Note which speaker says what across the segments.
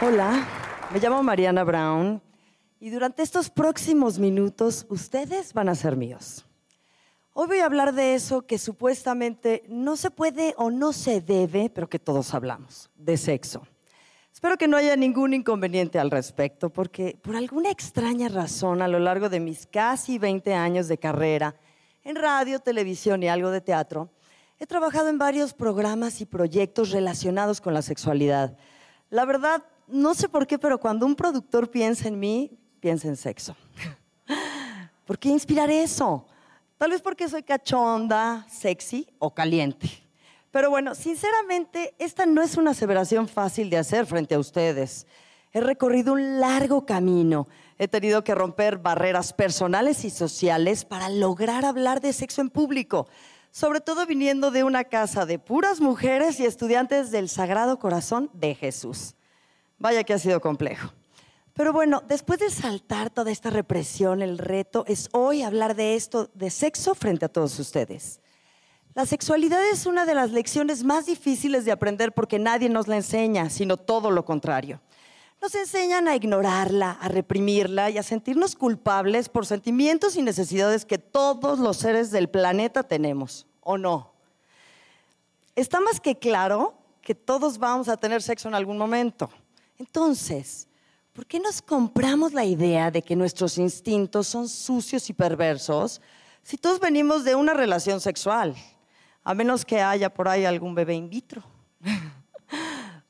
Speaker 1: Hola, me llamo Mariana Brown y durante estos próximos minutos ustedes van a ser míos. Hoy voy a hablar de eso que supuestamente no se puede o no se debe, pero que todos hablamos, de sexo. Espero que no haya ningún inconveniente al respecto, porque por alguna extraña razón a lo largo de mis casi 20 años de carrera en radio, televisión y algo de teatro, he trabajado en varios programas y proyectos relacionados con la sexualidad. La verdad, no sé por qué, pero cuando un productor piensa en mí, piensa en sexo. ¿Por qué inspirar eso? Tal vez porque soy cachonda, sexy o caliente. Pero bueno, sinceramente, esta no es una aseveración fácil de hacer frente a ustedes. He recorrido un largo camino. He tenido que romper barreras personales y sociales para lograr hablar de sexo en público, sobre todo viniendo de una casa de puras mujeres y estudiantes del Sagrado Corazón de Jesús. Vaya que ha sido complejo. Pero bueno, después de saltar toda esta represión, el reto es hoy hablar de esto, de sexo, frente a todos ustedes. La sexualidad es una de las lecciones más difíciles de aprender porque nadie nos la enseña, sino todo lo contrario. Nos enseñan a ignorarla, a reprimirla y a sentirnos culpables por sentimientos y necesidades que todos los seres del planeta tenemos, ¿o no? Está más que claro que todos vamos a tener sexo en algún momento. Entonces, ¿por qué nos compramos la idea de que nuestros instintos son sucios y perversos si todos venimos de una relación sexual? A menos que haya por ahí algún bebé in vitro.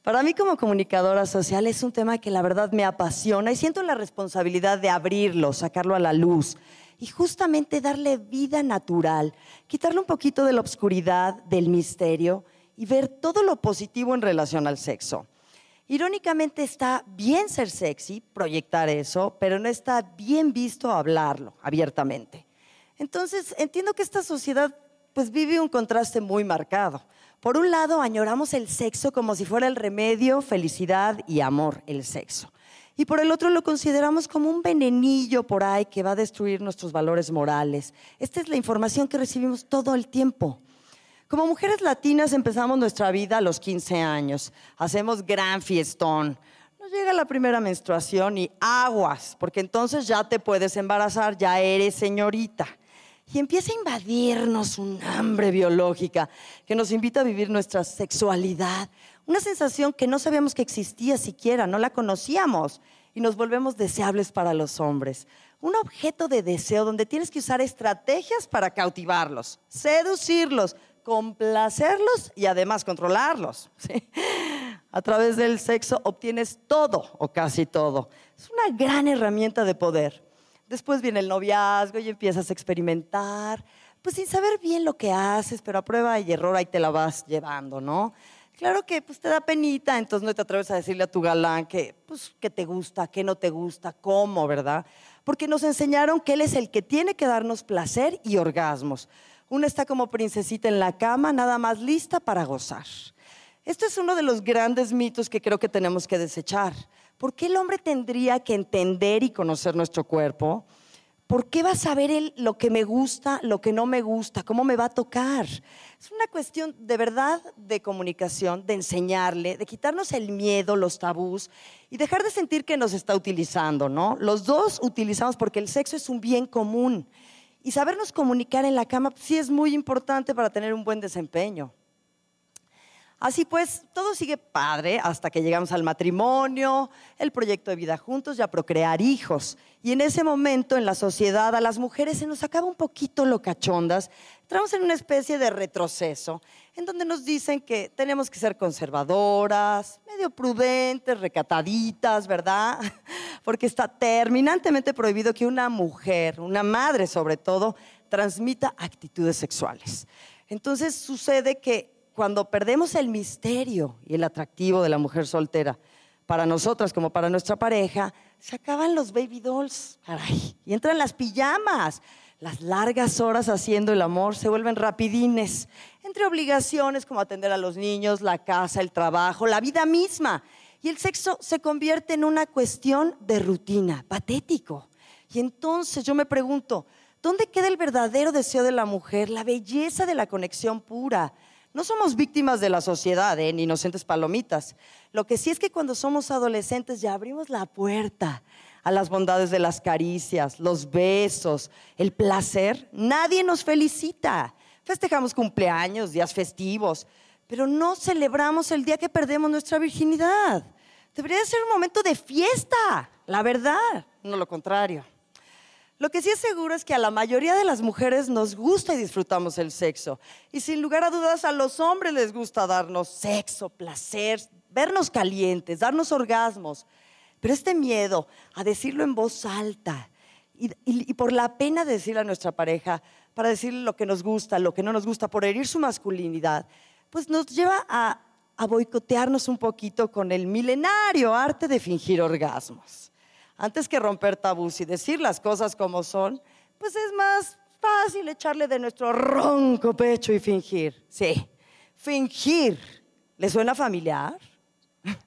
Speaker 1: Para mí como comunicadora social es un tema que la verdad me apasiona y siento la responsabilidad de abrirlo, sacarlo a la luz y justamente darle vida natural, quitarle un poquito de la oscuridad, del misterio y ver todo lo positivo en relación al sexo. Irónicamente está bien ser sexy, proyectar eso, pero no está bien visto hablarlo abiertamente. Entonces, entiendo que esta sociedad pues vive un contraste muy marcado. Por un lado, añoramos el sexo como si fuera el remedio, felicidad y amor, el sexo. Y por el otro lo consideramos como un venenillo por ahí que va a destruir nuestros valores morales. Esta es la información que recibimos todo el tiempo. Como mujeres latinas empezamos nuestra vida a los 15 años, hacemos gran fiestón. Nos llega la primera menstruación y aguas, porque entonces ya te puedes embarazar, ya eres señorita. Y empieza a invadirnos un hambre biológica que nos invita a vivir nuestra sexualidad, una sensación que no sabíamos que existía siquiera, no la conocíamos y nos volvemos deseables para los hombres. Un objeto de deseo donde tienes que usar estrategias para cautivarlos, seducirlos, complacerlos y además controlarlos. A través del sexo obtienes todo o casi todo. Es una gran herramienta de poder. Después viene el noviazgo y empiezas a experimentar, pues sin saber bien lo que haces, pero a prueba y error ahí te la vas llevando, ¿no? Claro que pues te da penita, entonces no te atreves a decirle a tu galán que pues que te gusta, que no te gusta, cómo, ¿verdad? Porque nos enseñaron que él es el que tiene que darnos placer y orgasmos. Una está como princesita en la cama, nada más lista para gozar. Esto es uno de los grandes mitos que creo que tenemos que desechar. ¿Por qué el hombre tendría que entender y conocer nuestro cuerpo? ¿Por qué va a saber él lo que me gusta, lo que no me gusta, cómo me va a tocar? Es una cuestión de verdad de comunicación, de enseñarle, de quitarnos el miedo, los tabús y dejar de sentir que nos está utilizando, ¿no? Los dos utilizamos porque el sexo es un bien común. Y sabernos comunicar en la cama pues, sí es muy importante para tener un buen desempeño. Así pues, todo sigue padre hasta que llegamos al matrimonio, el proyecto de vida juntos y a procrear hijos. Y en ese momento en la sociedad a las mujeres se nos acaba un poquito lo cachondas. Entramos en una especie de retroceso en donde nos dicen que tenemos que ser conservadoras, medio prudentes, recataditas, ¿verdad? Porque está terminantemente prohibido que una mujer, una madre sobre todo, transmita actitudes sexuales. Entonces sucede que cuando perdemos el misterio y el atractivo de la mujer soltera, para nosotras como para nuestra pareja, se acaban los baby dolls, y entran las pijamas. Las largas horas haciendo el amor se vuelven rapidines, entre obligaciones como atender a los niños, la casa, el trabajo, la vida misma. Y el sexo se convierte en una cuestión de rutina, patético. Y entonces yo me pregunto, ¿dónde queda el verdadero deseo de la mujer, la belleza de la conexión pura? No somos víctimas de la sociedad, ¿eh? ni inocentes palomitas. Lo que sí es que cuando somos adolescentes ya abrimos la puerta a las bondades de las caricias, los besos, el placer. Nadie nos felicita. Festejamos cumpleaños, días festivos, pero no celebramos el día que perdemos nuestra virginidad. Debería ser un momento de fiesta, la verdad, no lo contrario. Lo que sí es seguro es que a la mayoría de las mujeres nos gusta y disfrutamos el sexo. Y sin lugar a dudas a los hombres les gusta darnos sexo, placer, vernos calientes, darnos orgasmos. Pero este miedo a decirlo en voz alta y, por la pena de decirle a nuestra pareja, para decirle lo que nos gusta, lo que no nos gusta, por herir su masculinidad, pues nos lleva a boicotearnos un poquito con el milenario arte de fingir orgasmos antes que romper tabús y decir las cosas como son, pues es más fácil echarle de nuestro ronco pecho y fingir. Sí, fingir. ¿Le suena familiar?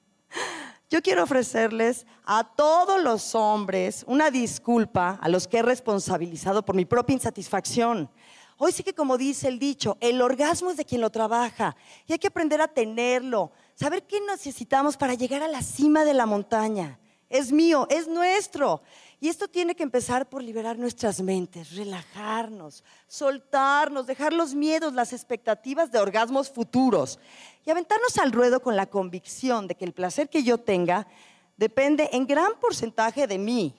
Speaker 1: Yo quiero ofrecerles a todos los hombres una disculpa a los que he responsabilizado por mi propia insatisfacción. Hoy sí que como dice el dicho, el orgasmo es de quien lo trabaja y hay que aprender a tenerlo, saber qué necesitamos para llegar a la cima de la montaña es mío, es nuestro. Y esto tiene que empezar por liberar nuestras mentes, relajarnos, soltarnos, dejar los miedos, las expectativas de orgasmos futuros y aventarnos al ruedo con la convicción de que el placer que yo tenga depende en gran porcentaje de mí,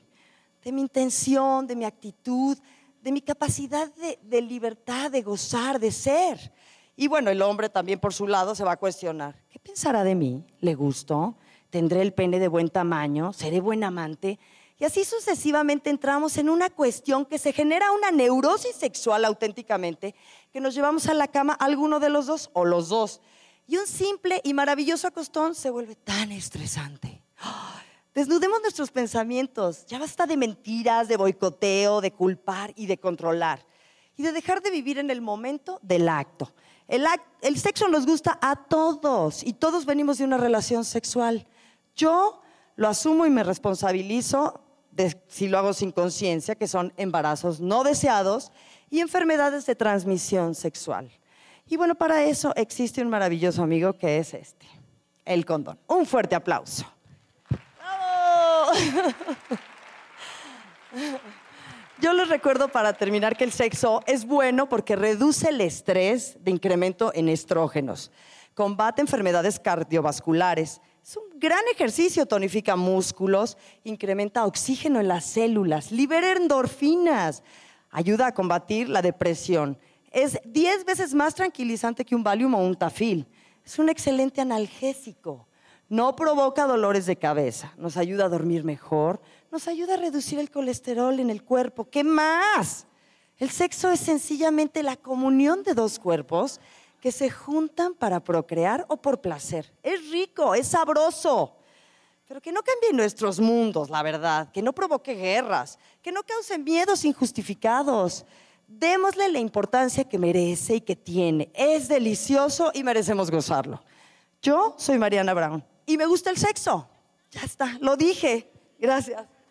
Speaker 1: de mi intención, de mi actitud, de mi capacidad de, libertad, de gozar, de ser. Y bueno, el hombre también por su lado se va a cuestionar, ¿qué pensará de mí? ¿Le gustó? tendré el pene de buen tamaño, seré buen amante. Y así sucesivamente entramos en una cuestión que se genera una neurosis sexual auténticamente, que nos llevamos a la cama alguno de los dos o los dos. Y un simple y maravilloso acostón se vuelve tan estresante. Desnudemos nuestros pensamientos. Ya basta de mentiras, de boicoteo, de culpar y de controlar. Y de dejar de vivir en el momento del acto. El, el sexo nos gusta a todos y todos venimos de una relación sexual. Yo lo asumo y me responsabilizo si lo hago sin conciencia, que son embarazos no deseados y enfermedades de transmisión sexual. Y bueno, para eso existe un maravilloso amigo que es este, el condón. Un fuerte aplauso. ¡Bravo! Yo les recuerdo para terminar que el sexo es bueno porque reduce el estrés de incremento en estrógenos combate enfermedades cardiovasculares. Es un gran ejercicio, tonifica músculos, incrementa oxígeno en las células, libera endorfinas, ayuda a combatir la depresión. Es 10 veces más tranquilizante que un Valium o un Tafil. Es un excelente analgésico. No provoca dolores de cabeza, nos ayuda a dormir mejor, nos ayuda a reducir el colesterol en el cuerpo. ¿Qué más? El sexo es sencillamente la comunión de dos cuerpos que se juntan para procrear o por placer. Es rico, es sabroso, pero que no cambie nuestros mundos, la verdad, que no provoque guerras, que no cause miedos injustificados. Démosle la importancia que merece y que tiene. Es delicioso y merecemos gozarlo. Yo soy Mariana Brown y me gusta el sexo. Ya está, lo dije. Gracias.